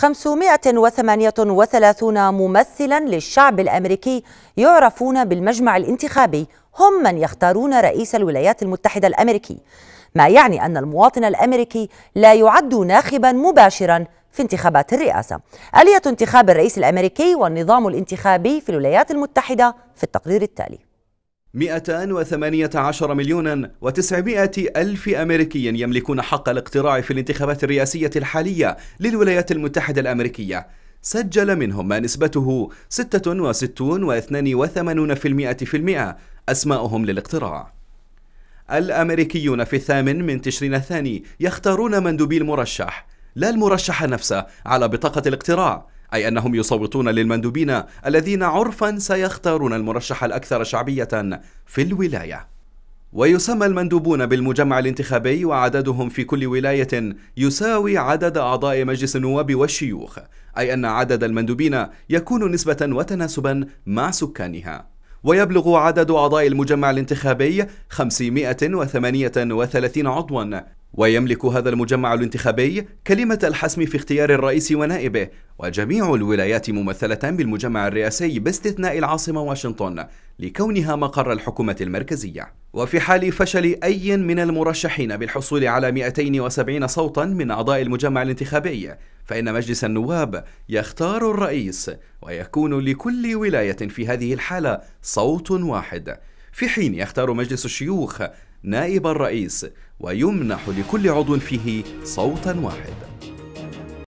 538 ممثلا للشعب الامريكي يعرفون بالمجمع الانتخابي هم من يختارون رئيس الولايات المتحده الامريكي ما يعني ان المواطن الامريكي لا يعد ناخبا مباشرا في انتخابات الرئاسه. اليه انتخاب الرئيس الامريكي والنظام الانتخابي في الولايات المتحده في التقرير التالي. 218 مليون و900 ألف أمريكي يملكون حق الاقتراع في الانتخابات الرئاسية الحالية للولايات المتحدة الأمريكية سجل منهم ما نسبته 66 و82% أسماؤهم للاقتراع الأمريكيون في الثامن من تشرين الثاني يختارون مندوبي المرشح لا المرشح نفسه على بطاقة الاقتراع أي أنهم يصوتون للمندوبين الذين عرفا سيختارون المرشح الأكثر شعبية في الولاية ويسمى المندوبون بالمجمع الانتخابي وعددهم في كل ولاية يساوي عدد أعضاء مجلس النواب والشيوخ أي أن عدد المندوبين يكون نسبة وتناسبا مع سكانها ويبلغ عدد أعضاء المجمع الانتخابي 538 عضوا ويملك هذا المجمع الانتخابي كلمة الحسم في اختيار الرئيس ونائبه وجميع الولايات ممثلة بالمجمع الرئاسي باستثناء العاصمة واشنطن لكونها مقر الحكومة المركزية وفي حال فشل أي من المرشحين بالحصول على 270 صوتا من أعضاء المجمع الانتخابي فإن مجلس النواب يختار الرئيس ويكون لكل ولاية في هذه الحالة صوت واحد في حين يختار مجلس الشيوخ نائب الرئيس ويمنح لكل عضو فيه صوتا واحد